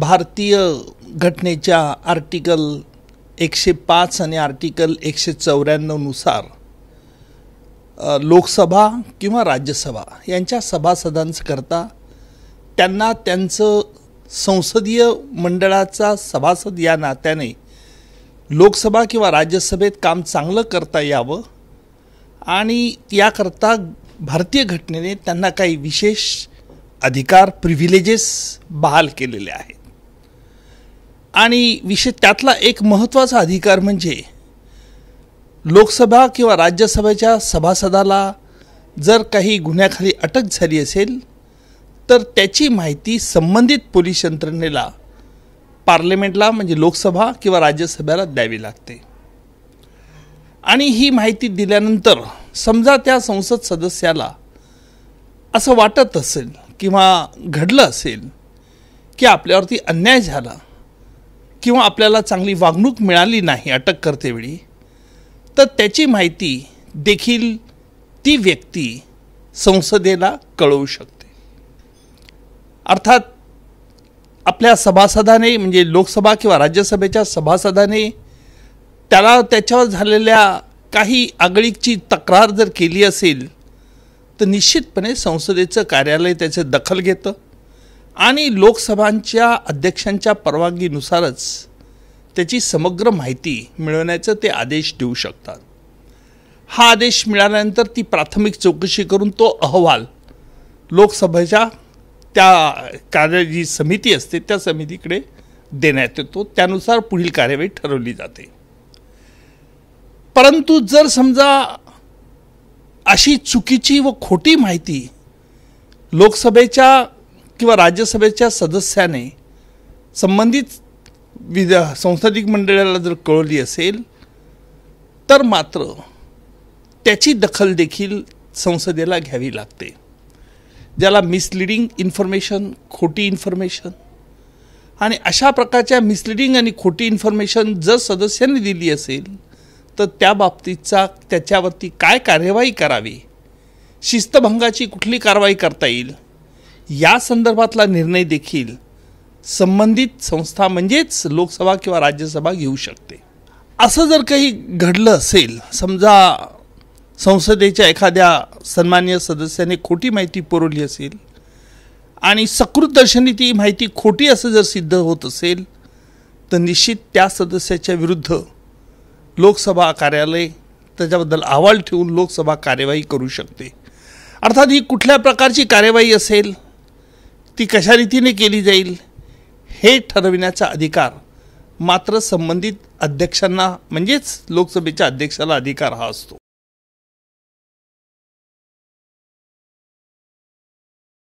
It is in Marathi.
भारतीय घटनेच्या आर्टिकल एकशे पाच आणि आर्टिकल एकशे चौऱ्याण्णवनुसार लोकसभा किंवा राज्यसभा यांच्या सभासदांकरता त्यांना त्यांचं संसदीय मंडळाचा सभासद या नात्याने लोकसभा किंवा राज्यसभेत काम चांगलं करता यावं आणि याकरता भारतीय घटनेने त्यांना काही विशेष अधिकार प्रिव्हिलेजेस बहाल केलेले आहेत आणि विषय त्यातला एक महत्त्वाचा अधिकार म्हणजे लोकसभा किंवा राज्यसभेच्या सभासदाला जर काही गुन्ह्याखाली अटक झाली असेल तर त्याची माहिती संबंधित पोलीस यंत्रणेला पार्लमेंटला म्हणजे लोकसभा किंवा राज्यसभेला द्यावी लागते आणि ही माहिती दिल्यानंतर समजा त्या संसद सदस्याला असं वाटत असेल किंवा घडलं असेल की आपल्यावरती अन्याय झाला किंवा आपल्याला चांगली वागणूक मिळाली नाही अटक करतेवेळी तर त्याची माहिती देखील ती व्यक्ती संसदेला कळवू शकते अर्थात आपल्या सभासदाने म्हणजे लोकसभा किंवा राज्यसभेच्या सभासदाने त्याला त्याच्यावर झालेल्या काही आगळीकची तक्रार जर केली असेल तर निश्चितपणे संसदेचं कार्यालय त्याचे दखल घेतं आणि लोकसभांच्या अध्यक्षांच्या परवानगीनुसारच त्याची समग्र माहिती मिळवण्याचं ते आदेश देऊ शकतात हा आदेश मिळाल्यानंतर ती प्राथमिक चौकशी करून तो अहवाल लोकसभेच्या त्या कार्य जी समिती असते त्या समितीकडे देण्यात येतो त्यानुसार पुढील कार्यवाही ठरवली जाते परंतु जर समजा अशी चुकीची व खोटी माहिती लोकसभेच्या किंवा राज्यसभेच्या सदस्याने संबंधित विद संसदीय मंडळाला जर कळवली असेल तर मात्र त्याची दखल देखील संसदेला घ्यावी लागते ज्याला मिसलिडिंग इन्फॉर्मेशन खोटी इन्फॉर्मेशन आणि अशा प्रकारच्या मिसलिडिंग आणि खोटी इन्फॉर्मेशन जर सदस्यांनी दिली असेल तर त्या बाबतीचा त्याच्यावरती काय कार्यवाही करावी शिस्तभंगाची कुठली कारवाई करता येईल या संदर्भातला निर्णय देखील संबंधित संस्था म्हणजेच लोकसभा किंवा राज्यसभा घेऊ शकते असं जर काही घडलं असेल समजा संसदेच्या एखाद्या सन्मान्य सदस्याने खोटी माहिती पुरवली असेल आणि सकृत दर्शनी ती माहिती खोटी असं जर सिद्ध होत असेल तर निश्चित त्या सदस्याच्या विरुद्ध लोकसभा कार्यालय त्याच्याबद्दल अहवाल ठेवून लोकसभा कार्यवाही करू शकते अर्थात ही कुठल्या प्रकारची कार्यवाही असेल ती कशा रीतीने केली जाईल हे ठरविण्याचा अधिकार मात्र संबंधित अध्यक्षांना म्हणजेच लोकसभेच्या अध्यक्षाला अधिकार हा असतो